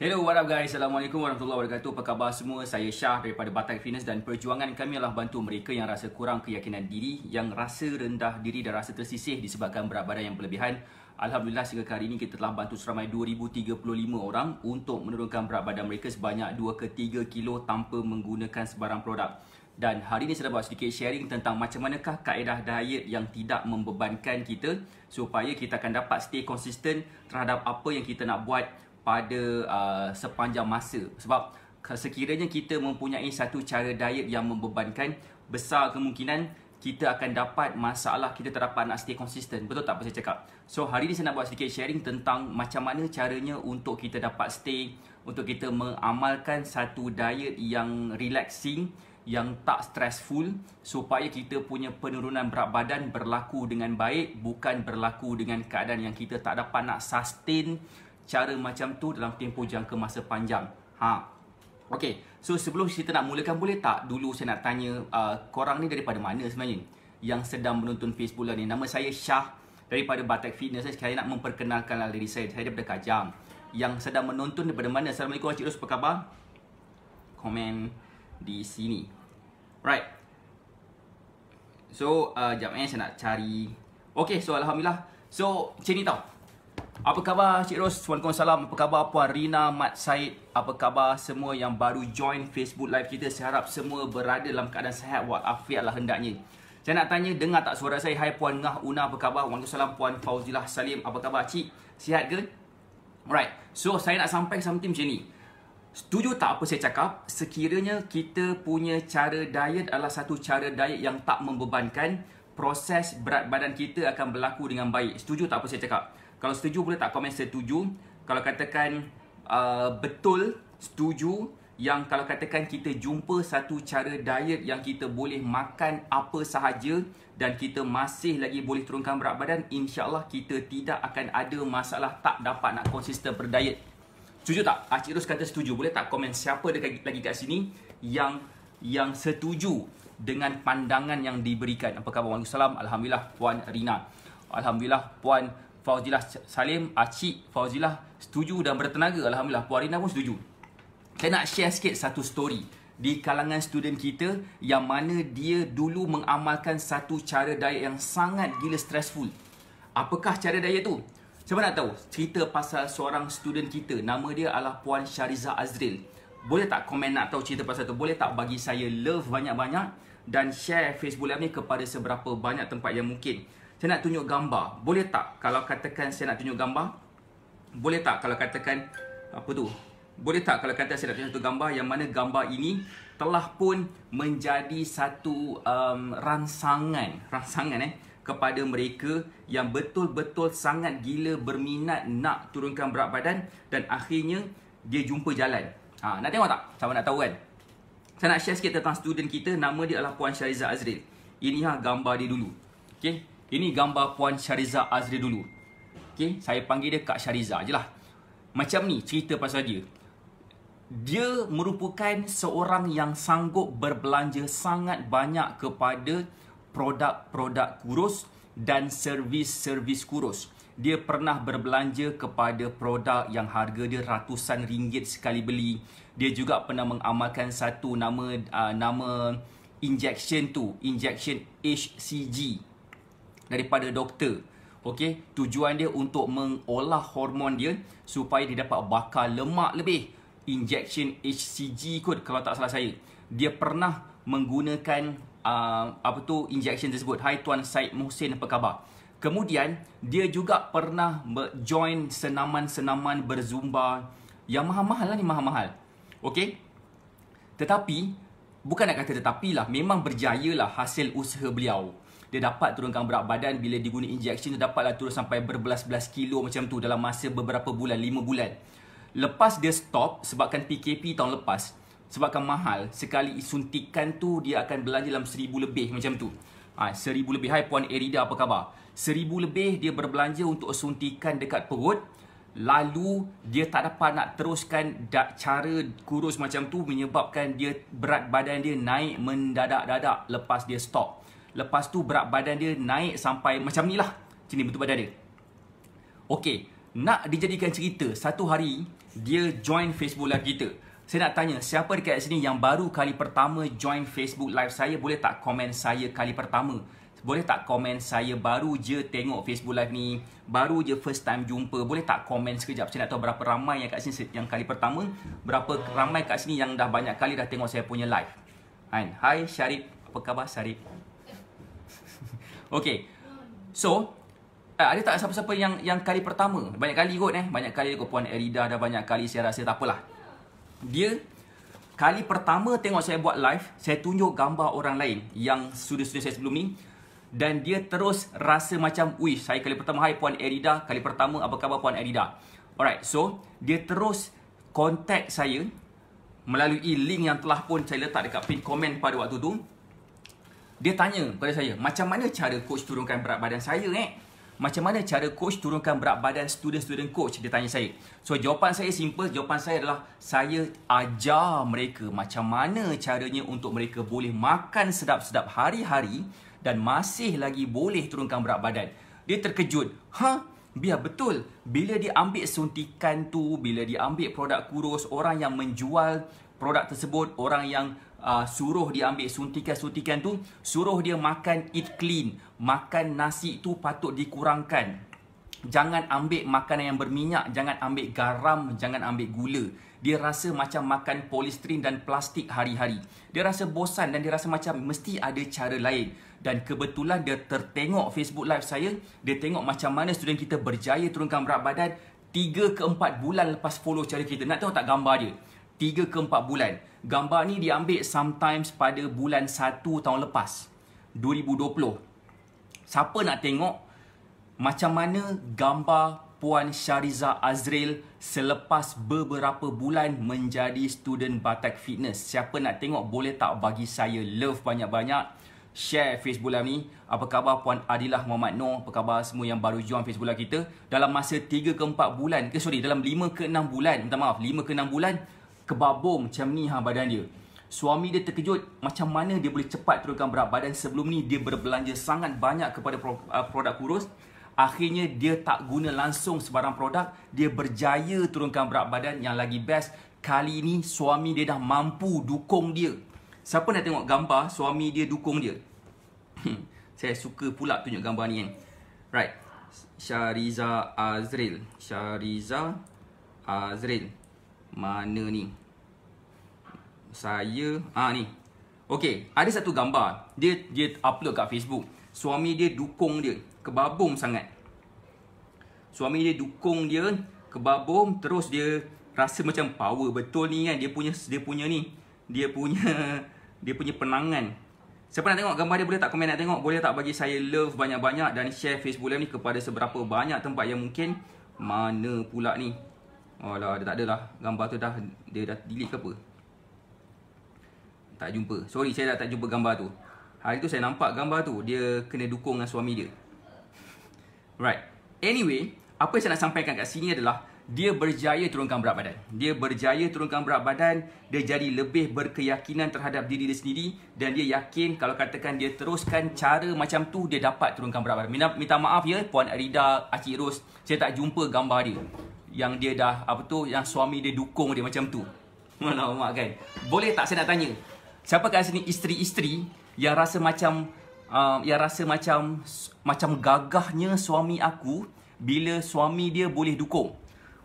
Hello, what up guys? Assalamualaikum warahmatullahi wabarakatuh. Apa khabar semua? Saya Syah daripada Batak Fitness dan perjuangan kami adalah bantu mereka yang rasa kurang keyakinan diri, yang rasa rendah diri dan rasa tersisih disebabkan berat badan yang berlebihan. Alhamdulillah sehingga hari ini kita telah bantu seramai 2,035 orang untuk menurunkan berat badan mereka sebanyak 2 ke 3 kilo tanpa menggunakan sebarang produk. Dan hari ini saya dah buat sedikit sharing tentang macam manakah kaedah diet yang tidak membebankan kita supaya kita akan dapat stay konsisten terhadap apa yang kita nak buat pada uh, sepanjang masa sebab sekiranya kita mempunyai satu cara diet yang membebankan besar kemungkinan kita akan dapat masalah kita terdapat nak stay konsisten betul tak apa saya cakap so hari ni saya nak buat sedikit sharing tentang macam mana caranya untuk kita dapat stay untuk kita mengamalkan satu diet yang relaxing yang tak stressful supaya kita punya penurunan berat badan berlaku dengan baik bukan berlaku dengan keadaan yang kita tak dapat nak sustain cara macam tu dalam tempoh jangka masa panjang. Ha. Okey. So sebelum kita nak mulakan boleh tak dulu saya nak tanya uh, korang ni daripada mana sebenarnya? Yang sedang menonton Facebook lah ni. Nama saya Syah daripada Batak Fitness. Saya nak memperkenalkan diri saya. Saya daripada Kajang. Yang sedang menonton daripada mana? Assalamualaikum Cik Ros, apa khabar? Komen di sini. Right. So, uh, jap eh saya nak cari. Okay, so Alhamdulillah. So, macam ni tau. Apa khabar Cik Ros? Assalamualaikum. Apa khabar Puan Rina, Mat Said? Apa khabar semua yang baru join Facebook Live kita? Saya harap semua berada dalam keadaan sehat. Wa afiat lah hendaknya. Saya nak tanya, dengar tak suara saya? Hai Puan Ngah Una, apa khabar? Waalaikumsalam Puan Fauzilah Salim. Apa khabar Cik? Sihat ke? Alright. So, saya nak sampai something macam ni. Setuju tak apa saya cakap? Sekiranya kita punya cara diet adalah satu cara diet yang tak membebankan, proses berat badan kita akan berlaku dengan baik. Setuju tak apa saya cakap? Kalau setuju boleh tak komen setuju. Kalau katakan uh, betul setuju yang kalau katakan kita jumpa satu cara diet yang kita boleh makan apa sahaja dan kita masih lagi boleh turunkan berat badan, insyaAllah kita tidak akan ada masalah tak dapat nak konsisten berdiet. Setuju tak? Acik ah, Rus kata setuju. Boleh tak komen siapa dekat, lagi kat sini yang yang setuju dengan pandangan yang diberikan. Apa khabar? Waalaikumsalam. Alhamdulillah Puan Rina. Alhamdulillah Puan Fauzilah Salim, Acik Fauzilah setuju dan bertenaga. Alhamdulillah, Puan Rina pun setuju. Saya nak share sikit satu story di kalangan student kita yang mana dia dulu mengamalkan satu cara diet yang sangat gila stressful. Apakah cara diet tu? Siapa nak tahu? Cerita pasal seorang student kita. Nama dia adalah Puan Shariza Azril. Boleh tak komen nak tahu cerita pasal tu? Boleh tak bagi saya love banyak-banyak? Dan share Facebook Live ni kepada seberapa banyak tempat yang mungkin saya nak tunjuk gambar. Boleh tak kalau katakan saya nak tunjuk gambar? Boleh tak kalau katakan apa tu? Boleh tak kalau katakan saya nak tunjuk satu gambar yang mana gambar ini telah pun menjadi satu um, rangsangan, rangsangan eh kepada mereka yang betul-betul sangat gila berminat nak turunkan berat badan dan akhirnya dia jumpa jalan. Ha, nak tengok tak? Siapa nak tahu kan? Saya nak share sikit tentang student kita. Nama dia adalah Puan Syariza Azril. Ini ha, gambar dia dulu. Okay. Ini gambar Puan Shariza Azri dulu. Okay, saya panggil dia Kak Shariza je lah. Macam ni cerita pasal dia. Dia merupakan seorang yang sanggup berbelanja sangat banyak kepada produk-produk kurus dan servis-servis kurus. Dia pernah berbelanja kepada produk yang harga dia ratusan ringgit sekali beli. Dia juga pernah mengamalkan satu nama uh, nama injection tu, injection HCG daripada doktor. Okey, tujuan dia untuk mengolah hormon dia supaya dia dapat bakar lemak lebih. Injection HCG kot kalau tak salah saya. Dia pernah menggunakan uh, apa tu injection tersebut. Hai tuan Said Mohsin apa khabar? Kemudian dia juga pernah join senaman-senaman berzumba yang mahal-mahal lah ni mahal-mahal. Okey. Tetapi bukan nak kata tetapi lah memang berjaya lah hasil usaha beliau dia dapat turunkan berat badan bila diguna injection dia dapatlah turun sampai berbelas-belas kilo macam tu dalam masa beberapa bulan lima bulan lepas dia stop sebabkan PKP tahun lepas sebabkan mahal sekali suntikan tu dia akan belanja dalam seribu lebih macam tu ha, 1000 lebih hai puan Erida apa khabar Seribu lebih dia berbelanja untuk suntikan dekat perut lalu dia tak dapat nak teruskan cara kurus macam tu menyebabkan dia berat badan dia naik mendadak-dadak lepas dia stop Lepas tu berat badan dia naik sampai macam ni lah. Macam ni bentuk badan dia. Okay. Nak dijadikan cerita, satu hari dia join Facebook Live kita. Saya nak tanya, siapa dekat sini yang baru kali pertama join Facebook Live saya, boleh tak komen saya kali pertama? Boleh tak komen saya baru je tengok Facebook Live ni, baru je first time jumpa, boleh tak komen sekejap? Saya nak tahu berapa ramai yang kat sini yang kali pertama, berapa ramai kat sini yang dah banyak kali dah tengok saya punya live. Hai, Hai Syarif. Apa khabar Syarif? Okay. So, eh, ada tak siapa-siapa yang yang kali pertama? Banyak kali kot eh. Banyak kali kot Puan Erida dah banyak kali saya rasa tak apalah. Dia, kali pertama tengok saya buat live, saya tunjuk gambar orang lain yang sudah-sudah saya sebelum ni. Dan dia terus rasa macam, wih, saya kali pertama, hai Puan Erida, kali pertama, apa khabar Puan Erida? Alright, so, dia terus kontak saya melalui link yang telah pun saya letak dekat pin komen pada waktu tu dia tanya kepada saya, macam mana cara coach turunkan berat badan saya eh? Macam mana cara coach turunkan berat badan student-student coach? Dia tanya saya. So, jawapan saya simple. Jawapan saya adalah, saya ajar mereka macam mana caranya untuk mereka boleh makan sedap-sedap hari-hari dan masih lagi boleh turunkan berat badan. Dia terkejut. Ha? Biar betul. Bila dia ambil suntikan tu, bila dia ambil produk kurus, orang yang menjual produk tersebut, orang yang uh, suruh dia ambil suntikan-suntikan tu suruh dia makan eat clean makan nasi tu patut dikurangkan jangan ambil makanan yang berminyak jangan ambil garam jangan ambil gula dia rasa macam makan polistrin dan plastik hari-hari dia rasa bosan dan dia rasa macam mesti ada cara lain dan kebetulan dia tertengok Facebook live saya dia tengok macam mana student kita berjaya turunkan berat badan 3 ke 4 bulan lepas follow cara kita nak tengok tak gambar dia 3 ke 4 bulan. Gambar ni diambil sometimes pada bulan 1 tahun lepas 2020. Siapa nak tengok macam mana gambar Puan Shariza Azril selepas beberapa bulan menjadi student Batak Fitness. Siapa nak tengok boleh tak bagi saya love banyak-banyak. Share Facebook Live ni. Apa khabar Puan Adilah Muhammad Noor. Apa khabar semua yang baru join Facebook Live kita. Dalam masa 3 ke 4 bulan. Ke, sorry, dalam 5 ke 6 bulan. Minta maaf, 5 ke 6 bulan kebabong, macam ni ha badan dia. Suami dia terkejut macam mana dia boleh cepat turunkan berat badan sebelum ni dia berbelanja sangat banyak kepada uh, produk kurus. Akhirnya dia tak guna langsung sebarang produk, dia berjaya turunkan berat badan yang lagi best. Kali ni suami dia dah mampu dukung dia. Siapa nak tengok gambar suami dia dukung dia? Hmm, saya suka pula tunjuk gambar ni kan. Right. Syariza Azril. Syariza Azril. Mana ni? saya ah ha, ni. Okey, ada satu gambar. Dia dia upload kat Facebook. Suami dia dukung dia. Kebabum sangat. Suami dia dukung dia, kebabum terus dia rasa macam power betul ni kan. Dia punya dia punya ni. Dia punya dia punya penangan. Siapa nak tengok gambar dia boleh tak komen nak tengok. Boleh tak bagi saya love banyak-banyak dan share Facebook live ni kepada seberapa banyak tempat yang mungkin mana pula ni. oh lah, dia tak adalah. Gambar tu dah dia dah delete ke apa? tak jumpa. Sorry saya dah tak jumpa gambar tu. Hari tu saya nampak gambar tu dia kena dukung dengan suami dia. Right. Anyway, apa yang saya nak sampaikan kat sini adalah dia berjaya turunkan berat badan. Dia berjaya turunkan berat badan, dia jadi lebih berkeyakinan terhadap diri dia sendiri dan dia yakin kalau katakan dia teruskan cara macam tu dia dapat turunkan berat badan. Minta, maaf ya puan Rida, Acik Ros, saya tak jumpa gambar dia yang dia dah apa tu yang suami dia dukung dia macam tu. Mana mak kan? Boleh tak saya nak tanya? Siapa kat sini isteri-isteri yang rasa macam uh, yang rasa macam macam gagahnya suami aku bila suami dia boleh dukung.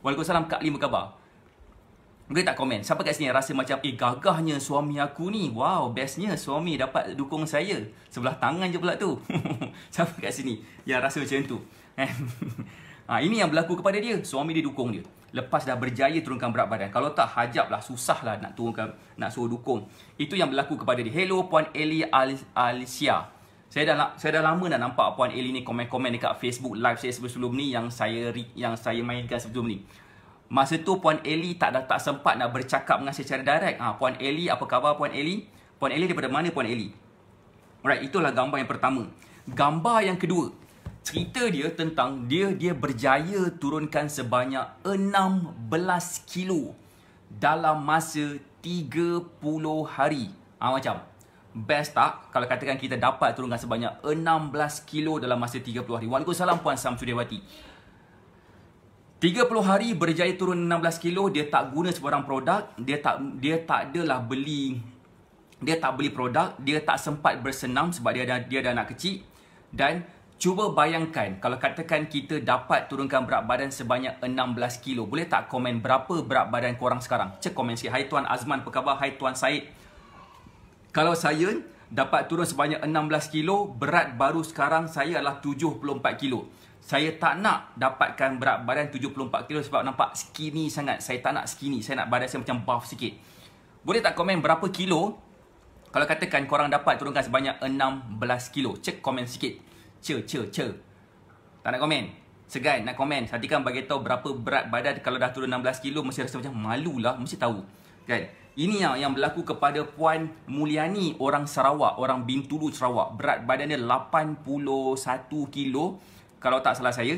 Waalaikumsalam Kak Lim, apa khabar? Boleh tak komen? Siapa kat sini yang rasa macam eh gagahnya suami aku ni? Wow, bestnya suami dapat dukung saya. Sebelah tangan je pula tu. Siapa kat sini yang rasa macam tu? ha, ini yang berlaku kepada dia. Suami dia dukung dia lepas dah berjaya turunkan berat badan. Kalau tak hajab lah, susah lah nak turunkan, nak suruh dukung. Itu yang berlaku kepada dia. Hello Puan Eli Al Alicia. Saya dah, saya dah lama dah nampak Puan Eli ni komen-komen dekat Facebook live saya sebelum ni yang saya yang saya mainkan sebelum ni. Masa tu Puan Eli tak dah tak sempat nak bercakap dengan saya secara direct. Ha, Puan Eli, apa khabar Puan Eli? Puan Eli daripada mana Puan Eli? Alright, itulah gambar yang pertama. Gambar yang kedua cerita dia tentang dia dia berjaya turunkan sebanyak 16 kilo dalam masa 30 hari. Ha, macam best tak kalau katakan kita dapat turunkan sebanyak 16 kilo dalam masa 30 hari. Waalaikumsalam puan Samsudewati. 30 hari berjaya turun 16 kilo, dia tak guna sebarang produk, dia tak dia tak adalah beli dia tak beli produk, dia tak sempat bersenam sebab dia ada dia ada anak kecil dan Cuba bayangkan kalau katakan kita dapat turunkan berat badan sebanyak 16 kilo. Boleh tak komen berapa berat badan korang sekarang? Cek komen sikit. Hai Tuan Azman, apa khabar? Hai Tuan Said. Kalau saya dapat turun sebanyak 16 kilo, berat baru sekarang saya adalah 74 kilo. Saya tak nak dapatkan berat badan 74 kilo sebab nampak skinny sangat. Saya tak nak skinny. Saya nak badan saya macam buff sikit. Boleh tak komen berapa kilo kalau katakan korang dapat turunkan sebanyak 16 kilo? Cek komen sikit cer cer cer. Tak nak komen. Segan nak komen. Nanti kan bagi tahu berapa berat badan kalau dah turun 16 kilo mesti rasa macam malu lah, mesti tahu. Kan? Ini yang yang berlaku kepada Puan Mulyani orang Sarawak, orang Bintulu Sarawak. Berat badan dia 81 kilo kalau tak salah saya.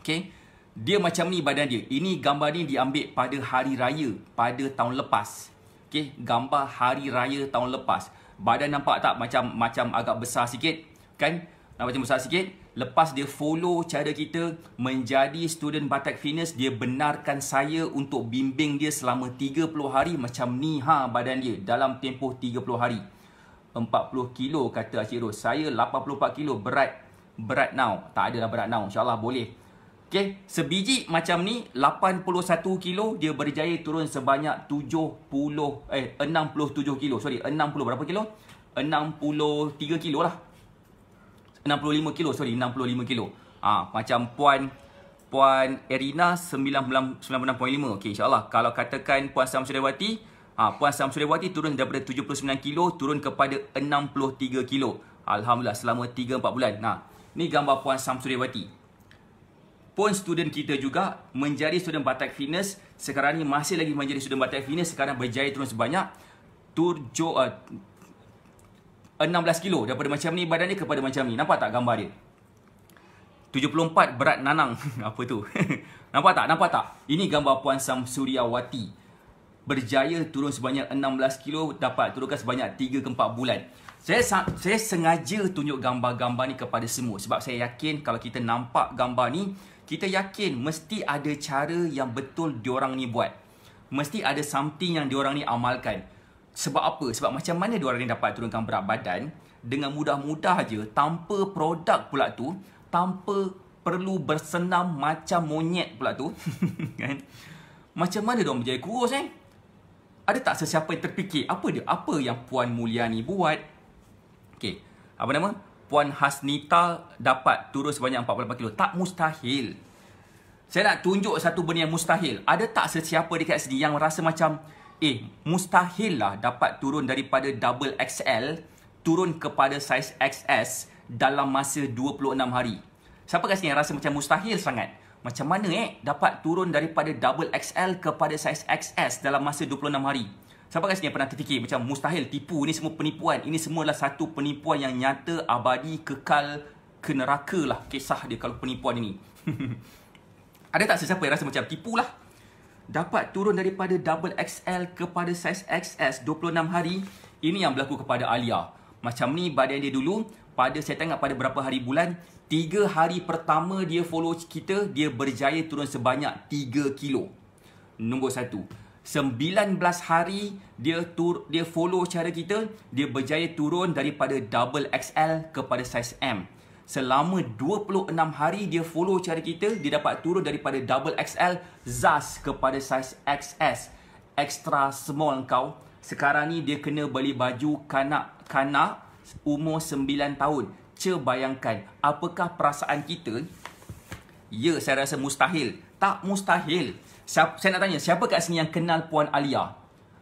Okay, Dia macam ni badan dia. Ini gambar ni diambil pada hari raya pada tahun lepas. Okay, gambar hari raya tahun lepas. Badan nampak tak macam macam agak besar sikit, kan? Nak baca besar sikit? Lepas dia follow cara kita menjadi student Batak Fitness, dia benarkan saya untuk bimbing dia selama 30 hari macam ni ha badan dia dalam tempoh 30 hari. 40 kilo kata Acik Ros. Saya 84 kilo berat. Berat now. Tak ada lah berat now. InsyaAllah boleh. Okay. Sebiji macam ni 81 kilo dia berjaya turun sebanyak 70 eh 67 kilo. Sorry 60 berapa kilo? 63 kilo lah. 65 kilo sorry 65 kilo ha, macam puan puan Erina 99.5 okey insyaallah kalau katakan puan Samsudewati ha, puan Sam Samsudewati turun daripada 79 kilo turun kepada 63 kilo alhamdulillah selama 3 4 bulan nah ni gambar puan Sam Samsudewati pun student kita juga menjadi student Batak Fitness sekarang ni masih lagi menjadi student Batak Fitness sekarang berjaya turun sebanyak turjo ah, 16 kilo daripada macam ni badan dia kepada macam ni. Nampak tak gambar dia? 74 berat nanang. Apa tu? Nampak tak? Nampak tak? Ini gambar Puan Samsuriawati. Berjaya turun sebanyak 16 kilo dapat turunkan sebanyak 3 ke 4 bulan. Saya saya sengaja tunjuk gambar-gambar ni kepada semua sebab saya yakin kalau kita nampak gambar ni, kita yakin mesti ada cara yang betul diorang ni buat. Mesti ada something yang diorang ni amalkan. Sebab apa? Sebab macam mana diorang ni dapat turunkan berat badan dengan mudah-mudah aje tanpa produk pula tu, tanpa perlu bersenam macam monyet pula tu. kan? Macam mana diorang berjaya kurus eh? Ada tak sesiapa yang terfikir apa dia? Apa yang Puan Mulia ni buat? Okey, Apa nama? Puan Hasnita dapat turun sebanyak 48 kilo. Tak mustahil. Saya nak tunjuk satu benda yang mustahil. Ada tak sesiapa dekat sini yang rasa macam eh mustahil lah dapat turun daripada double XL turun kepada saiz XS dalam masa 26 hari. Siapa kat sini yang rasa macam mustahil sangat? Macam mana eh dapat turun daripada double XL kepada saiz XS dalam masa 26 hari? Siapa kat sini yang pernah terfikir macam mustahil tipu ini semua penipuan. Ini semua adalah satu penipuan yang nyata abadi kekal ke neraka lah kisah dia kalau penipuan ini. Ada tak sesiapa yang rasa macam tipu lah? dapat turun daripada double XL kepada saiz XS 26 hari. Ini yang berlaku kepada Alia. Macam ni badan dia dulu, pada saya tengok pada berapa hari bulan, 3 hari pertama dia follow kita, dia berjaya turun sebanyak 3 kilo. Nombor 1. 19 hari dia tur, dia follow cara kita, dia berjaya turun daripada double XL kepada size M selama 26 hari dia follow cara kita dia dapat turun daripada double XL ZAS kepada saiz XS extra small kau sekarang ni dia kena beli baju kanak-kanak umur 9 tahun cebayangkan apakah perasaan kita ya saya rasa mustahil tak mustahil siapa, saya nak tanya siapa kat sini yang kenal puan Alia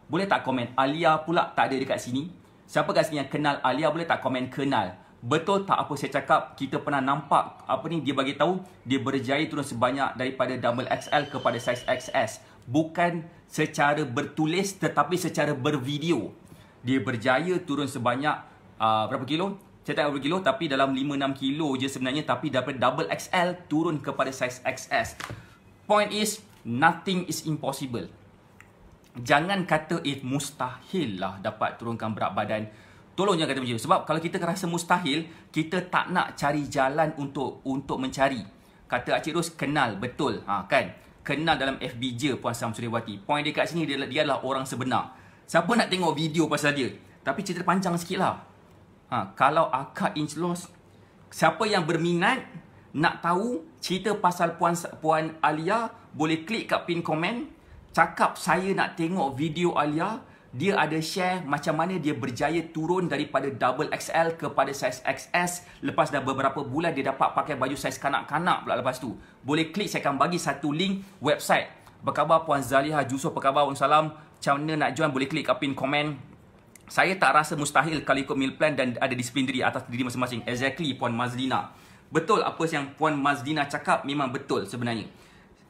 boleh tak komen Alia pula tak ada dekat sini siapa kat sini yang kenal Alia boleh tak komen kenal betul tak apa saya cakap kita pernah nampak apa ni dia bagi tahu dia berjaya turun sebanyak daripada double XL kepada size XS bukan secara bertulis tetapi secara bervideo dia berjaya turun sebanyak uh, berapa kilo saya tak berapa kilo tapi dalam 5-6 kilo je sebenarnya tapi dapat double XL turun kepada size XS point is nothing is impossible Jangan kata eh mustahil lah dapat turunkan berat badan Tolong jangan kata macam tu. Sebab kalau kita rasa mustahil, kita tak nak cari jalan untuk untuk mencari. Kata Acik Ros, kenal betul. Ha, kan? Kenal dalam FB je Puan Sam Suryawati. Poin dia kat sini, dia, dia adalah orang sebenar. Siapa nak tengok video pasal dia? Tapi cerita panjang sikit lah. Ha, kalau akak inch loss, siapa yang berminat nak tahu cerita pasal Puan Puan Alia, boleh klik kat pin komen. Cakap saya nak tengok video Alia, dia ada share macam mana dia berjaya turun daripada double XL kepada saiz XS lepas dah beberapa bulan dia dapat pakai baju saiz kanak-kanak pula lepas tu boleh klik saya akan bagi satu link website apa khabar Puan Zaliha Jusuf apa khabar Puan Salam macam mana nak join boleh klik kat pin komen saya tak rasa mustahil kalau ikut meal plan dan ada disiplin diri atas diri masing-masing exactly Puan Mazlina betul apa yang Puan Mazlina cakap memang betul sebenarnya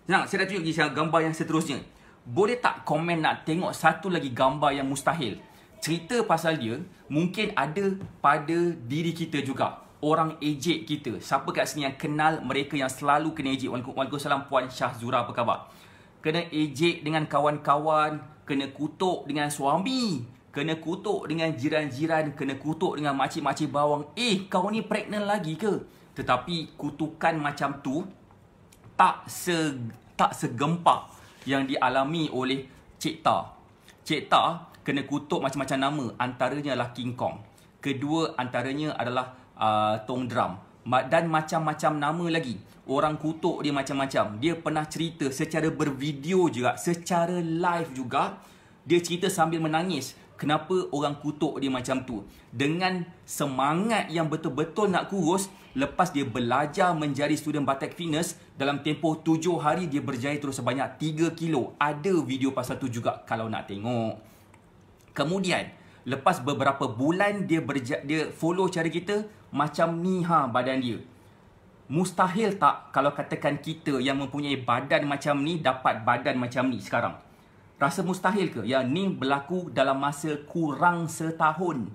Senang, saya dah tunjuk lagi gambar yang seterusnya boleh tak komen nak tengok satu lagi gambar yang mustahil? Cerita pasal dia mungkin ada pada diri kita juga. Orang ejek kita. Siapa kat sini yang kenal mereka yang selalu kena ejek? Waalaikumsalam Puan Syah Zura apa khabar? Kena ejek dengan kawan-kawan, kena kutuk dengan suami, kena kutuk dengan jiran-jiran, kena kutuk dengan makcik-makcik bawang. Eh, kau ni pregnant lagi ke? Tetapi kutukan macam tu tak se tak segempak yang dialami oleh Cik Ta. Cik Ta kena kutuk macam-macam nama, antaranya adalah King Kong. Kedua antaranya adalah uh, Tong Drum. Dan macam-macam nama lagi. Orang kutuk dia macam-macam. Dia pernah cerita secara bervideo juga, secara live juga. Dia cerita sambil menangis. Kenapa orang kutuk dia macam tu? Dengan semangat yang betul-betul nak kurus, lepas dia belajar menjadi student batik Fitness, dalam tempoh tujuh hari dia berjaya terus sebanyak tiga kilo. Ada video pasal tu juga kalau nak tengok. Kemudian lepas beberapa bulan dia berja- dia follow cara kita macam ni ha badan dia. Mustahil tak kalau katakan kita yang mempunyai badan macam ni dapat badan macam ni sekarang. Rasa mustahil ke? Ya, ni berlaku dalam masa kurang setahun.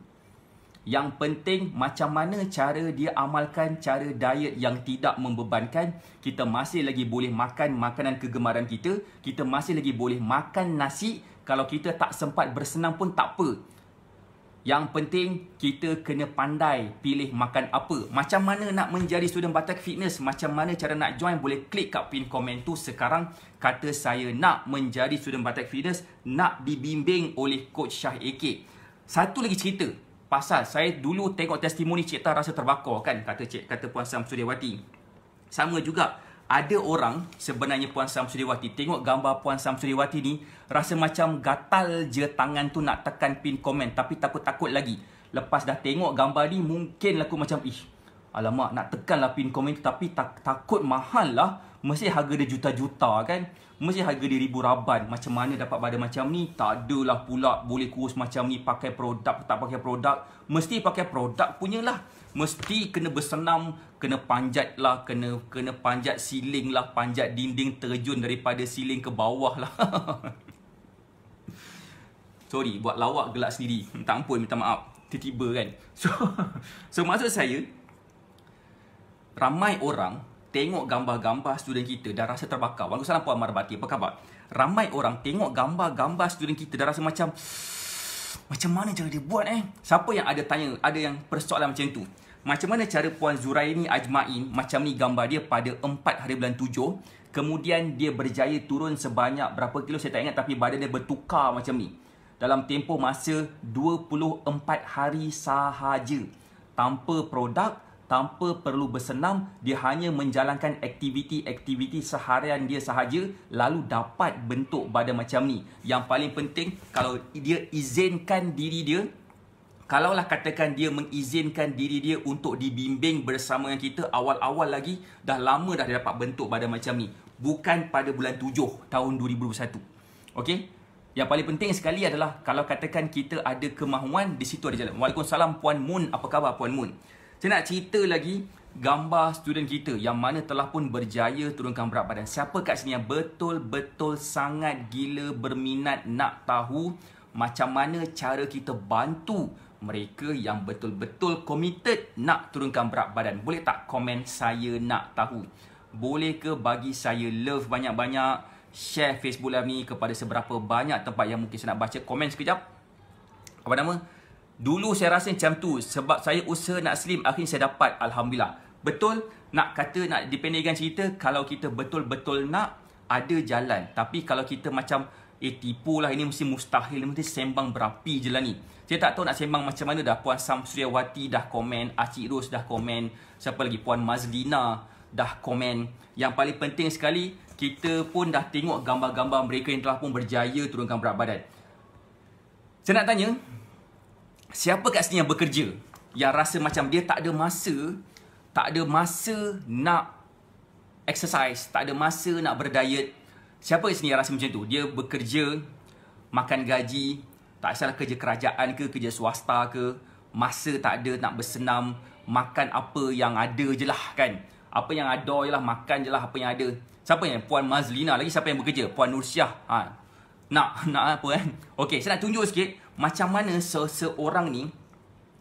Yang penting macam mana cara dia amalkan cara diet yang tidak membebankan. Kita masih lagi boleh makan makanan kegemaran kita. Kita masih lagi boleh makan nasi. Kalau kita tak sempat bersenang pun tak apa. Yang penting kita kena pandai pilih makan apa. Macam mana nak menjadi student batak fitness? Macam mana cara nak join? Boleh klik kat pin komen tu sekarang. Kata saya nak menjadi student batak fitness. Nak dibimbing oleh coach Syah AK. Satu lagi cerita pasal saya dulu tengok testimoni Cik Tan rasa terbakar kan kata Cik kata Puan Sam Sudiawati. Sama juga ada orang sebenarnya Puan Sam Sudiawati tengok gambar Puan Sam Sudiawati ni rasa macam gatal je tangan tu nak tekan pin komen tapi takut-takut lagi. Lepas dah tengok gambar ni mungkin laku macam ih alamak nak tekan lah pin komen tu tapi tak, takut mahal lah. Mesti harga dia juta-juta kan Mesti harga dia ribu raban Macam mana dapat badan macam ni Tak adalah pula boleh kurus macam ni Pakai produk tak pakai produk Mesti pakai produk punya lah Mesti kena bersenam Kena panjat lah Kena kena panjat siling lah Panjat dinding terjun daripada siling ke bawah lah Sorry buat lawak gelak sendiri Tak ampun minta maaf Tiba-tiba kan So, so maksud saya Ramai orang tengok gambar-gambar student kita dah rasa terbakar. Waalaikumsalam Puan Marbati. Apa khabar? Ramai orang tengok gambar-gambar student kita dah rasa macam macam mana cara dia buat eh? Siapa yang ada tanya, ada yang persoalan macam tu? Macam mana cara Puan Zuraini Ajmain macam ni gambar dia pada 4 hari bulan 7 kemudian dia berjaya turun sebanyak berapa kilo saya tak ingat tapi badan dia bertukar macam ni dalam tempoh masa 24 hari sahaja tanpa produk tanpa perlu bersenam, dia hanya menjalankan aktiviti-aktiviti seharian dia sahaja lalu dapat bentuk badan macam ni. Yang paling penting kalau dia izinkan diri dia Kalaulah katakan dia mengizinkan diri dia untuk dibimbing bersama dengan kita awal-awal lagi, dah lama dah dia dapat bentuk badan macam ni. Bukan pada bulan 7 tahun 2021. Okey? Yang paling penting sekali adalah kalau katakan kita ada kemahuan, di situ ada jalan. Waalaikumsalam Puan Moon. Apa khabar Puan Moon? Saya nak cerita lagi gambar student kita yang mana telah pun berjaya turunkan berat badan. Siapa kat sini yang betul-betul sangat gila berminat nak tahu macam mana cara kita bantu mereka yang betul-betul committed nak turunkan berat badan. Boleh tak komen saya nak tahu? Boleh ke bagi saya love banyak-banyak? Share Facebook Live ni kepada seberapa banyak tempat yang mungkin saya nak baca komen sekejap. Apa nama? Dulu saya rasa macam tu sebab saya usaha nak slim akhirnya saya dapat alhamdulillah. Betul nak kata nak dipendekkan cerita kalau kita betul-betul nak ada jalan. Tapi kalau kita macam eh tipulah ini mesti mustahil mesti sembang berapi je lah ni. Saya tak tahu nak sembang macam mana dah puan Samsuriawati dah komen, Acik Ros dah komen, siapa lagi puan Mazlina dah komen. Yang paling penting sekali kita pun dah tengok gambar-gambar mereka yang telah pun berjaya turunkan berat badan. Saya nak tanya, Siapa kat sini yang bekerja yang rasa macam dia tak ada masa, tak ada masa nak exercise, tak ada masa nak berdiet. Siapa kat sini yang rasa macam tu? Dia bekerja, makan gaji, tak salah kerja kerajaan ke, kerja swasta ke, masa tak ada nak bersenam, makan apa yang ada je lah kan. Apa yang ada je lah, makan je lah apa yang ada. Siapa yang? Puan Mazlina lagi siapa yang bekerja? Puan Nursyah. Ha. Nak, nak apa kan? Okay, saya nak tunjuk sikit macam mana seseorang ni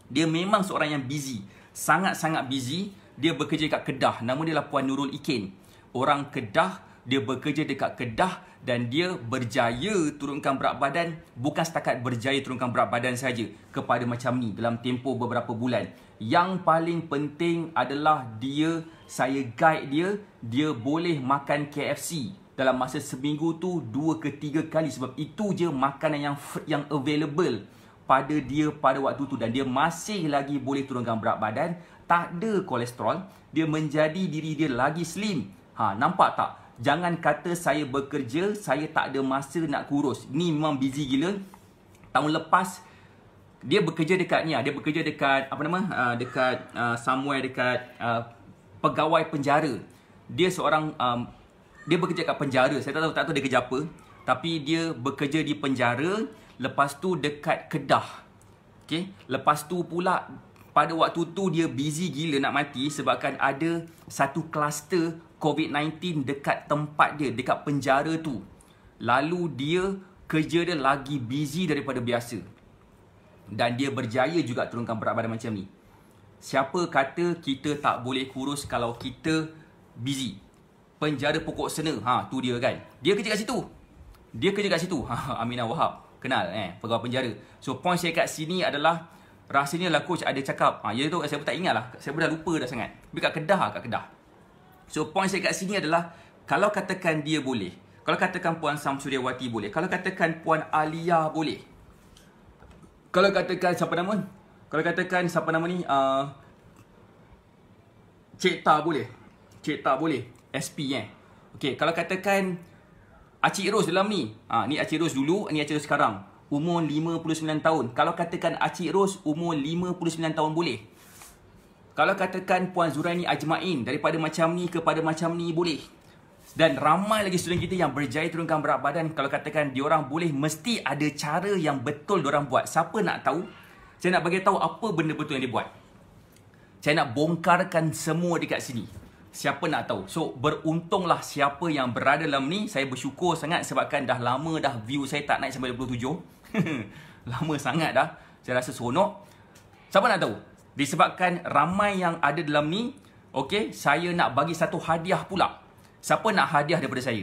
dia memang seorang yang busy, sangat-sangat busy, dia bekerja dekat Kedah, nama dia lah Puan Nurul Ikin. Orang Kedah, dia bekerja dekat Kedah dan dia berjaya turunkan berat badan, bukan setakat berjaya turunkan berat badan saja kepada macam ni dalam tempoh beberapa bulan. Yang paling penting adalah dia, saya guide dia, dia boleh makan KFC dalam masa seminggu tu dua ke tiga kali sebab itu je makanan yang yang available pada dia pada waktu tu dan dia masih lagi boleh turunkan berat badan tak ada kolesterol dia menjadi diri dia lagi slim ha nampak tak jangan kata saya bekerja saya tak ada masa nak kurus ni memang busy gila tahun lepas dia bekerja dekat ni ah. dia bekerja dekat apa nama ha, dekat uh, somewhere dekat uh, pegawai penjara dia seorang um, dia bekerja kat penjara. Saya tak tahu tak tahu dia kerja apa. Tapi dia bekerja di penjara lepas tu dekat Kedah. Okey, lepas tu pula pada waktu tu dia busy gila nak mati sebabkan ada satu kluster COVID-19 dekat tempat dia, dekat penjara tu. Lalu dia kerja dia lagi busy daripada biasa. Dan dia berjaya juga turunkan berat badan macam ni. Siapa kata kita tak boleh kurus kalau kita busy? penjara pokok sena. Ha, tu dia kan. Dia kerja kat situ. Dia kerja kat situ. Ha, Aminah Wahab. Kenal eh, pegawai penjara. So, point saya kat sini adalah, rasanya lah coach ada cakap. Ha, ya tu, saya pun tak ingat lah. Saya pun dah lupa dah sangat. Tapi kat Kedah lah, kat Kedah. So, point saya kat sini adalah, kalau katakan dia boleh. Kalau katakan Puan Sam Samsuriawati boleh. Kalau katakan Puan Alia boleh. Kalau katakan siapa nama? Kalau katakan siapa nama ni? Uh, Cik Ta boleh. Cik Ta boleh. SP eh. Okey, kalau katakan Acik Ros dalam ni. Ha, ni Acik Ros dulu, ni Acik Ros sekarang. Umur 59 tahun. Kalau katakan Acik Ros umur 59 tahun boleh? Kalau katakan Puan Zuraini Ajmain daripada macam ni kepada macam ni boleh? Dan ramai lagi student kita yang berjaya turunkan berat badan kalau katakan diorang boleh mesti ada cara yang betul diorang buat. Siapa nak tahu? Saya nak bagi tahu apa benda betul yang dia buat. Saya nak bongkarkan semua dekat sini siapa nak tahu. So, beruntunglah siapa yang berada dalam ni. Saya bersyukur sangat sebabkan dah lama dah view saya tak naik sampai 27. lama sangat dah. Saya rasa seronok. Siapa nak tahu? Disebabkan ramai yang ada dalam ni, okay, saya nak bagi satu hadiah pula. Siapa nak hadiah daripada saya?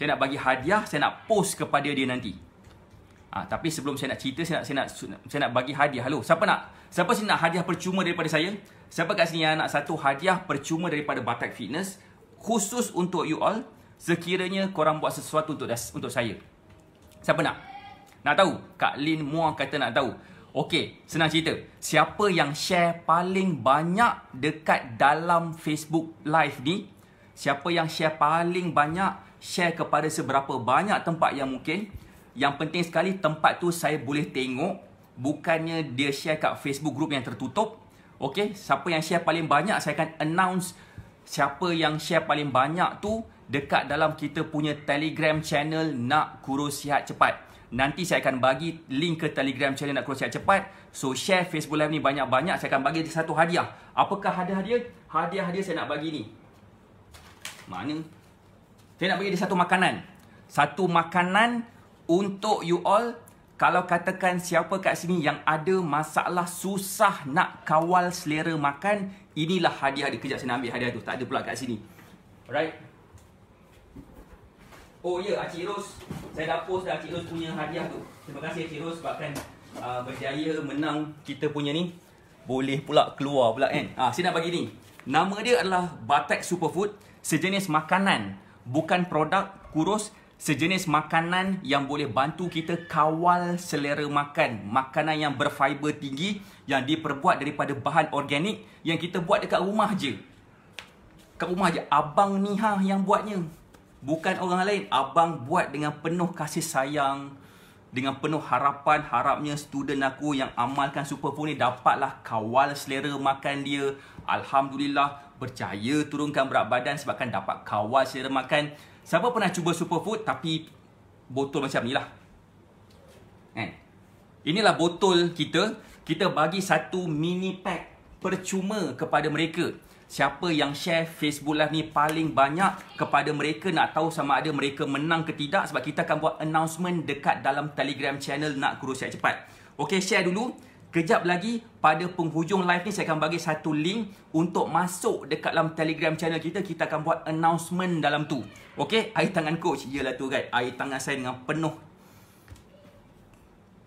Saya nak bagi hadiah, saya nak post kepada dia nanti. Ha, tapi sebelum saya nak cerita, saya nak, saya nak saya nak bagi hadiah. Hello, siapa nak? Siapa sini nak hadiah percuma daripada saya? Siapa kat sini yang nak satu hadiah percuma daripada Batak Fitness? Khusus untuk you all, sekiranya korang buat sesuatu untuk untuk saya. Siapa nak? Nak tahu? Kak Lin Mua kata nak tahu. Okey, senang cerita. Siapa yang share paling banyak dekat dalam Facebook live ni? Siapa yang share paling banyak, share kepada seberapa banyak tempat yang mungkin? Yang penting sekali tempat tu saya boleh tengok Bukannya dia share kat Facebook group yang tertutup Okay, siapa yang share paling banyak saya akan announce Siapa yang share paling banyak tu Dekat dalam kita punya telegram channel Nak Kurus Sihat Cepat Nanti saya akan bagi link ke telegram channel Nak Kurus Sihat Cepat So share Facebook live ni banyak-banyak Saya akan bagi satu hadiah Apakah hadiah-hadiah? Hadiah-hadiah saya nak bagi ni Mana? Saya nak bagi dia satu makanan Satu makanan untuk you all kalau katakan siapa kat sini yang ada masalah susah nak kawal selera makan inilah hadiah dia kejap saya nak ambil hadiah tu tak ada pula kat sini alright oh ya yeah, Acik Ros saya dah post dah Acik Ros punya hadiah tu terima kasih Acik Ros sebabkan uh, berjaya menang kita punya ni boleh pula keluar pula kan hmm. ha, saya nak bagi ni nama dia adalah Batek Superfood sejenis makanan bukan produk kurus sejenis makanan yang boleh bantu kita kawal selera makan. Makanan yang berfiber tinggi yang diperbuat daripada bahan organik yang kita buat dekat rumah je. Dekat rumah je. Abang ni yang buatnya. Bukan orang lain. Abang buat dengan penuh kasih sayang. Dengan penuh harapan, harapnya student aku yang amalkan superfood ni dapatlah kawal selera makan dia. Alhamdulillah, berjaya turunkan berat badan sebabkan dapat kawal selera makan. Siapa pernah cuba superfood tapi botol macam ni lah. Kan? Inilah botol kita. Kita bagi satu mini pack percuma kepada mereka. Siapa yang share Facebook Live ni paling banyak kepada mereka nak tahu sama ada mereka menang ke tidak sebab kita akan buat announcement dekat dalam Telegram channel nak kurus siap cepat. Okay, share dulu. Kejap lagi pada penghujung live ni saya akan bagi satu link untuk masuk dekat dalam Telegram channel kita. Kita akan buat announcement dalam tu. Okay, air tangan coach. Iyalah tu guys. Air tangan saya dengan penuh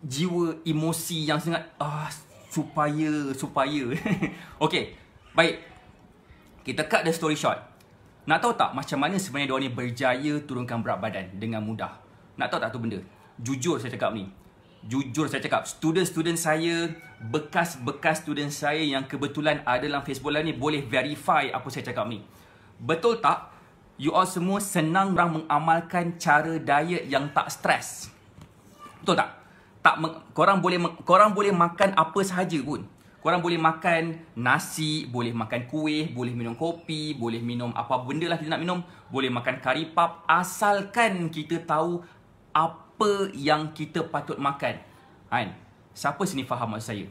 jiwa emosi yang sangat ah supaya supaya. Okay, Baik. Kita cut the story short. Nak tahu tak macam mana sebenarnya dia ni berjaya turunkan berat badan dengan mudah? Nak tahu tak tu benda? Jujur saya cakap ni. Jujur saya cakap, student-student saya, bekas-bekas student saya yang kebetulan ada dalam Facebook Live ni boleh verify apa saya cakap ni. Betul tak? You all semua senang orang mengamalkan cara diet yang tak stres. Betul tak? Tak korang boleh korang boleh makan apa sahaja pun. Korang boleh makan nasi, boleh makan kuih, boleh minum kopi, boleh minum apa benda lah kita nak minum. Boleh makan karipap, Asalkan kita tahu apa apa yang kita patut makan. Kan? Siapa sini faham maksud saya?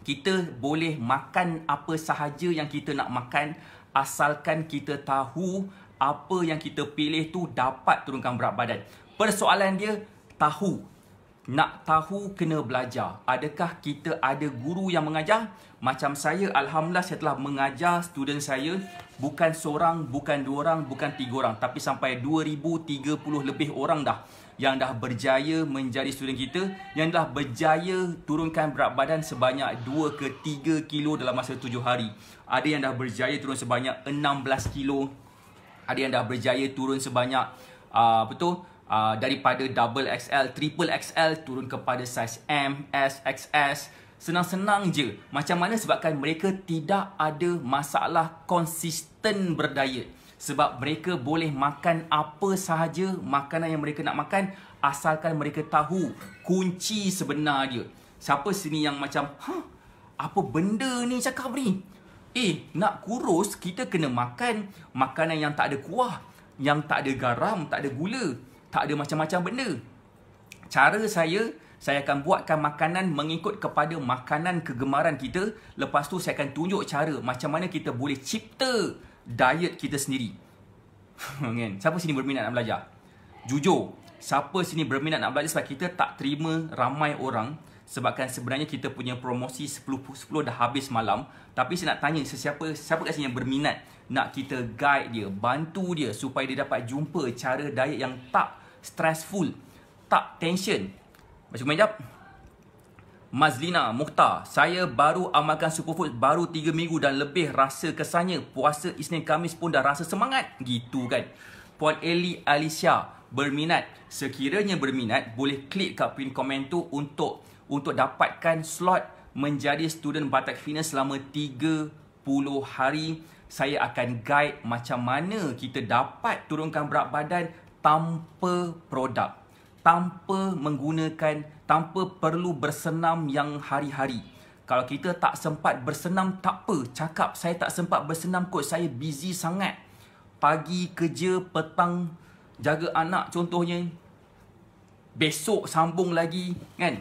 Kita boleh makan apa sahaja yang kita nak makan asalkan kita tahu apa yang kita pilih tu dapat turunkan berat badan. Persoalan dia tahu. Nak tahu kena belajar. Adakah kita ada guru yang mengajar? Macam saya alhamdulillah saya telah mengajar student saya bukan seorang, bukan dua orang, bukan tiga orang tapi sampai 2030 lebih orang dah yang dah berjaya menjadi student kita yang dah berjaya turunkan berat badan sebanyak 2 ke 3 kilo dalam masa 7 hari. Ada yang dah berjaya turun sebanyak 16 kilo. Ada yang dah berjaya turun sebanyak uh, ah, betul uh, ah, daripada double XL, triple XL turun kepada size M, S, XS. Senang-senang je. Macam mana sebabkan mereka tidak ada masalah konsisten berdiet sebab mereka boleh makan apa sahaja makanan yang mereka nak makan asalkan mereka tahu kunci sebenar dia. Siapa sini yang macam, ha? Apa benda ni cakap ni? Eh, nak kurus kita kena makan makanan yang tak ada kuah, yang tak ada garam, tak ada gula, tak ada macam-macam benda. Cara saya saya akan buatkan makanan mengikut kepada makanan kegemaran kita. Lepas tu saya akan tunjuk cara macam mana kita boleh cipta diet kita sendiri. kan? siapa sini berminat nak belajar? Jujur, siapa sini berminat nak belajar sebab kita tak terima ramai orang sebabkan sebenarnya kita punya promosi 10 10 dah habis malam tapi saya nak tanya sesiapa siapa kat sini yang berminat nak kita guide dia bantu dia supaya dia dapat jumpa cara diet yang tak stressful tak tension Baca komen jap. Mazlina Mukhtar, saya baru amalkan superfood baru 3 minggu dan lebih rasa kesannya puasa Isnin Kamis pun dah rasa semangat. Gitu kan. Puan Eli Alicia, berminat. Sekiranya berminat, boleh klik kat pin komen tu untuk untuk dapatkan slot menjadi student Batak Fitness selama 30 hari. Saya akan guide macam mana kita dapat turunkan berat badan tanpa produk tanpa menggunakan tanpa perlu bersenam yang hari-hari. Kalau kita tak sempat bersenam tak apa, cakap saya tak sempat bersenam kot saya busy sangat. Pagi kerja, petang jaga anak contohnya. Besok sambung lagi kan?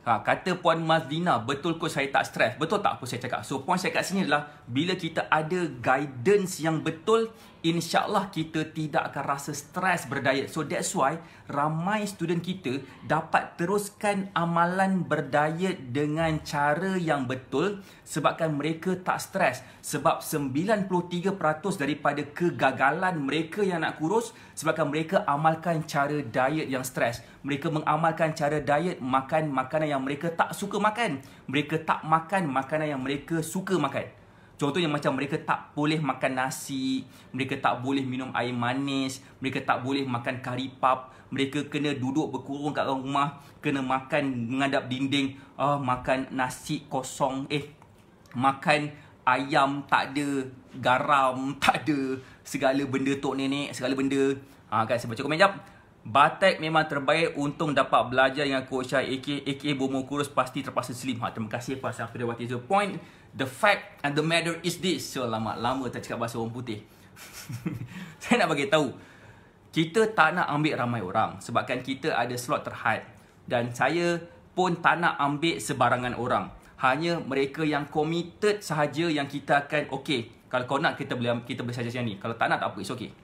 Ha, kata Puan Mazlina, betul kot saya tak stres. Betul tak apa saya cakap? So, poin saya kat sini adalah bila kita ada guidance yang betul, insyaallah kita tidak akan rasa stres berdiet. So that's why ramai student kita dapat teruskan amalan berdiet dengan cara yang betul sebabkan mereka tak stres. Sebab 93% daripada kegagalan mereka yang nak kurus sebabkan mereka amalkan cara diet yang stres. Mereka mengamalkan cara diet makan makanan yang mereka tak suka makan. Mereka tak makan makanan yang mereka suka makan. Contohnya macam mereka tak boleh makan nasi, mereka tak boleh minum air manis, mereka tak boleh makan kari pap, mereka kena duduk berkurung kat rumah, kena makan mengadap dinding, ah makan nasi kosong, eh makan ayam tak ada, garam tak ada, segala benda tok nenek, segala benda. Ah kan saya baca komen jap. Batek memang terbaik untung dapat belajar dengan coach Syah AK AK Bomo Kurus pasti terpaksa slim. Ha terima kasih pasal apa dia point. The fact and the matter is this. So lama lama tak cakap bahasa orang putih. saya nak bagi tahu. Kita tak nak ambil ramai orang sebabkan kita ada slot terhad dan saya pun tak nak ambil sebarangan orang. Hanya mereka yang committed sahaja yang kita akan okey. Kalau kau nak kita boleh kita boleh saja sini. Kalau tak nak tak apa, it's okay.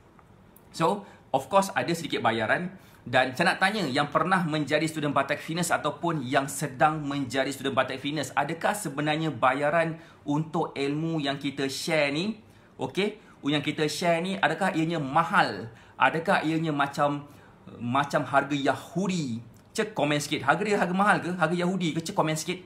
So, of course ada sedikit bayaran dan saya nak tanya yang pernah menjadi student batak fitness ataupun yang sedang menjadi student batak fitness, adakah sebenarnya bayaran untuk ilmu yang kita share ni, okey, yang kita share ni adakah ianya mahal? Adakah ianya macam macam harga Yahudi? Cek komen sikit. Harga dia harga mahal ke? Harga Yahudi ke? Cek komen sikit.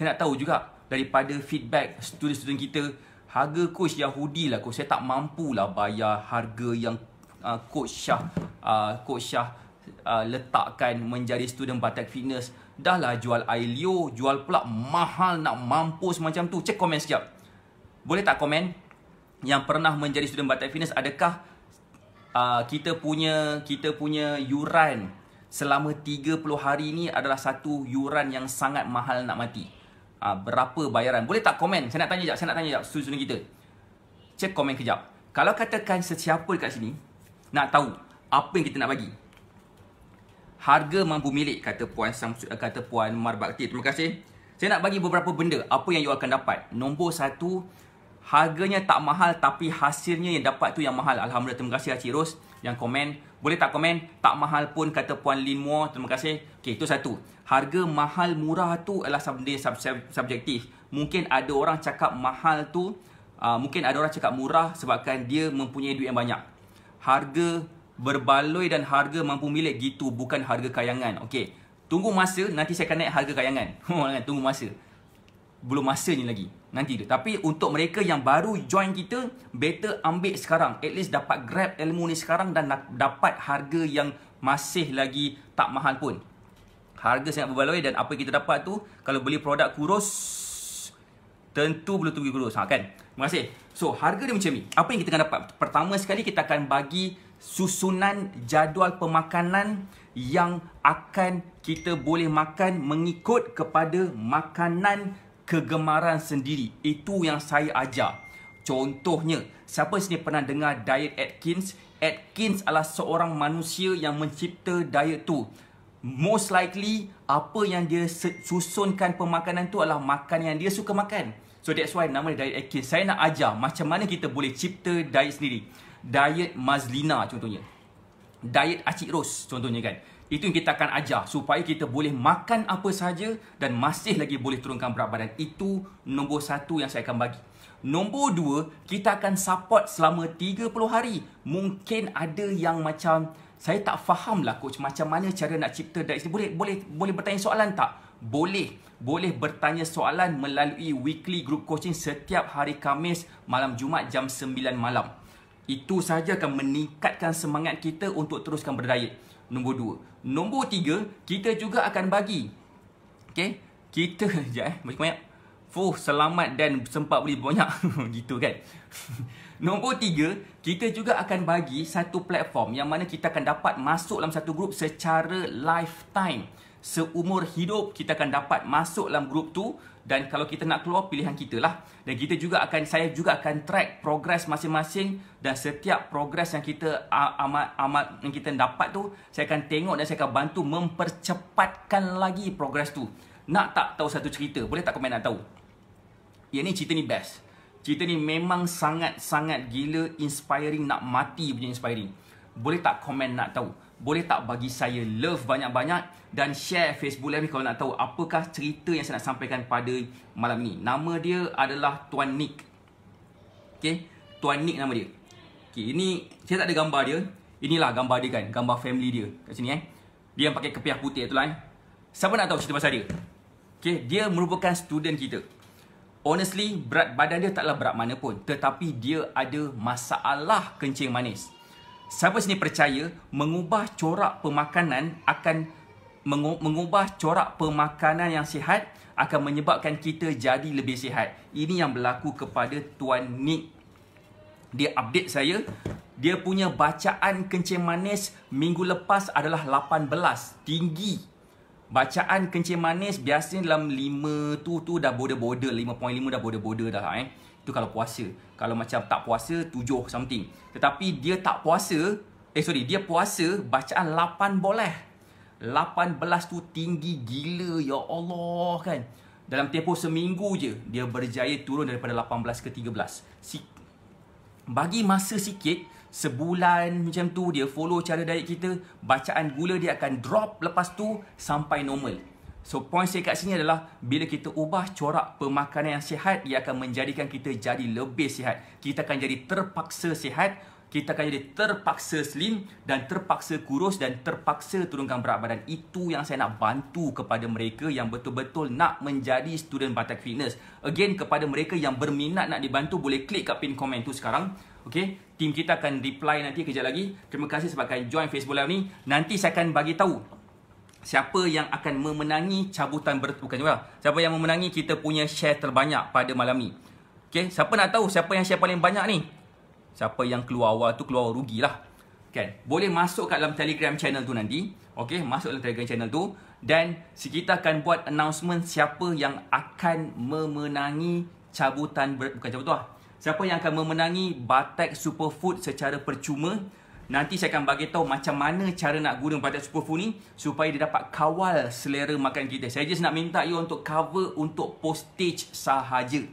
Saya nak tahu juga daripada feedback student-student kita, harga coach Yahudi lah coach. Saya tak mampulah bayar harga yang uh, coach Shah, uh, coach Shah Uh, letakkan menjadi student batak fitness dah lah jual air leo jual pula mahal nak mampus macam tu cek komen sekejap boleh tak komen yang pernah menjadi student batak fitness adakah uh, kita punya kita punya yuran selama 30 hari ni adalah satu yuran yang sangat mahal nak mati uh, berapa bayaran boleh tak komen saya nak tanya sekejap saya nak tanya sekejap student-student kita cek komen kejap kalau katakan sesiapa dekat sini nak tahu apa yang kita nak bagi harga mampu milik kata puan Samsu, kata puan Mar Bakti. Terima kasih. Saya nak bagi beberapa benda apa yang you akan dapat. Nombor satu, harganya tak mahal tapi hasilnya yang dapat tu yang mahal. Alhamdulillah terima kasih Haji Ros yang komen. Boleh tak komen? Tak mahal pun kata puan Lin Mo. Terima kasih. Okey, itu satu. Harga mahal murah tu adalah benda sub sub subjektif. Mungkin ada orang cakap mahal tu, uh, mungkin ada orang cakap murah sebabkan dia mempunyai duit yang banyak. Harga berbaloi dan harga mampu milik gitu bukan harga kayangan. Okey. Tunggu masa nanti saya akan naik harga kayangan. tunggu masa. Belum masa ni lagi. Nanti tu. Tapi untuk mereka yang baru join kita, better ambil sekarang. At least dapat grab ilmu ni sekarang dan dapat harga yang masih lagi tak mahal pun. Harga sangat berbaloi dan apa kita dapat tu, kalau beli produk kurus, tentu belum tunggu kurus. Ha, kan? Terima kasih. So, harga dia macam ni. Apa yang kita akan dapat? Pertama sekali, kita akan bagi susunan jadual pemakanan yang akan kita boleh makan mengikut kepada makanan kegemaran sendiri. Itu yang saya ajar. Contohnya, siapa sini pernah dengar diet Atkins? Atkins adalah seorang manusia yang mencipta diet tu. Most likely, apa yang dia susunkan pemakanan tu adalah makan yang dia suka makan. So that's why nama dia diet Atkins. Saya nak ajar macam mana kita boleh cipta diet sendiri diet Mazlina contohnya. Diet Acik Ros contohnya kan. Itu yang kita akan ajar supaya kita boleh makan apa sahaja dan masih lagi boleh turunkan berat badan. Itu nombor satu yang saya akan bagi. Nombor dua, kita akan support selama 30 hari. Mungkin ada yang macam, saya tak faham lah coach macam mana cara nak cipta diet. Boleh, boleh, boleh bertanya soalan tak? Boleh. Boleh bertanya soalan melalui weekly group coaching setiap hari Kamis malam Jumaat jam 9 malam. Itu sahaja akan meningkatkan semangat kita untuk teruskan berdiet. Nombor dua. Nombor tiga, kita juga akan bagi. Okay. Kita, sekejap eh. Banyak banyak. Fuh, selamat dan sempat beli banyak. gitu kan. Nombor tiga, kita juga akan bagi satu platform yang mana kita akan dapat masuk dalam satu grup secara lifetime. Seumur hidup, kita akan dapat masuk dalam grup tu dan kalau kita nak keluar pilihan kita lah dan kita juga akan saya juga akan track progress masing-masing dan setiap progress yang kita amat amat yang kita dapat tu saya akan tengok dan saya akan bantu mempercepatkan lagi progress tu nak tak tahu satu cerita boleh tak komen nak tahu ya ni cerita ni best cerita ni memang sangat-sangat gila inspiring nak mati punya inspiring boleh tak komen nak tahu boleh tak bagi saya love banyak-banyak dan share Facebook Live ni kalau nak tahu apakah cerita yang saya nak sampaikan pada malam ni. Nama dia adalah Tuan Nick. Okay, Tuan Nick nama dia. Okay, ini saya tak ada gambar dia. Inilah gambar dia kan, gambar family dia kat sini eh. Dia yang pakai kepiah putih tu lah eh. Siapa nak tahu cerita pasal dia? Okay, dia merupakan student kita. Honestly, berat badan dia taklah berat mana pun. Tetapi dia ada masalah kencing manis. Siapa sini percaya mengubah corak pemakanan akan mengubah corak pemakanan yang sihat akan menyebabkan kita jadi lebih sihat. Ini yang berlaku kepada Tuan Nick. Dia update saya, dia punya bacaan kencing manis minggu lepas adalah 18, tinggi. Bacaan kencing manis biasanya dalam 5 tu tu dah border-border, 5.5 dah border-border dah eh. Itu kalau puasa. Kalau macam tak puasa, tujuh something. Tetapi dia tak puasa, eh sorry, dia puasa bacaan lapan boleh. Lapan belas tu tinggi gila, ya Allah kan. Dalam tempoh seminggu je, dia berjaya turun daripada lapan belas ke tiga belas. Si bagi masa sikit, sebulan macam tu dia follow cara diet kita, bacaan gula dia akan drop lepas tu sampai normal. So, point saya kat sini adalah bila kita ubah corak pemakanan yang sihat, ia akan menjadikan kita jadi lebih sihat. Kita akan jadi terpaksa sihat, kita akan jadi terpaksa slim dan terpaksa kurus dan terpaksa turunkan berat badan. Itu yang saya nak bantu kepada mereka yang betul-betul nak menjadi student Batak Fitness. Again, kepada mereka yang berminat nak dibantu, boleh klik kat pin komen tu sekarang. Okay, tim kita akan reply nanti kejap lagi. Terima kasih sebab kalian join Facebook Live ni. Nanti saya akan bagi tahu siapa yang akan memenangi cabutan ber... bukan juga. Siapa yang memenangi kita punya share terbanyak pada malam ni. Okay, siapa nak tahu siapa yang share paling banyak ni? Siapa yang keluar awal tu keluar rugilah. Okay, Boleh masuk kat dalam Telegram channel tu nanti. Okay, masuk dalam Telegram channel tu dan kita akan buat announcement siapa yang akan memenangi cabutan ber... bukan cabutan tu lah. Siapa yang akan memenangi Batek Superfood secara percuma Nanti saya akan bagi tahu macam mana cara nak guna batik superfood ni supaya dia dapat kawal selera makan kita. Saya just nak minta you untuk cover untuk postage sahaja.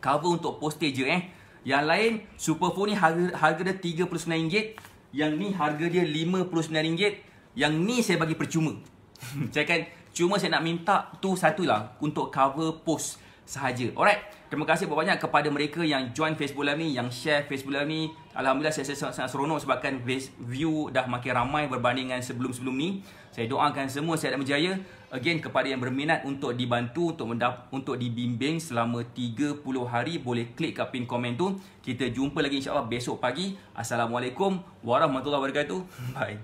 Cover untuk postage je eh. Yang lain superfood ni harga harga dia RM39, yang ni harga dia RM59, yang ni saya bagi percuma. saya kan cuma saya nak minta tu satu lah untuk cover post sahaja. Alright. Terima kasih banyak kepada mereka yang join Facebook Live ni, yang share Facebook Live ni, Alhamdulillah saya rasa sangat, sangat seronok sebabkan view dah makin ramai berbanding dengan sebelum-sebelum ni. Saya doakan semua saya dan berjaya. Again kepada yang berminat untuk dibantu untuk mendap, untuk dibimbing selama 30 hari boleh klik kat pin komen tu. Kita jumpa lagi insya-Allah besok pagi. Assalamualaikum warahmatullahi wabarakatuh. Bye.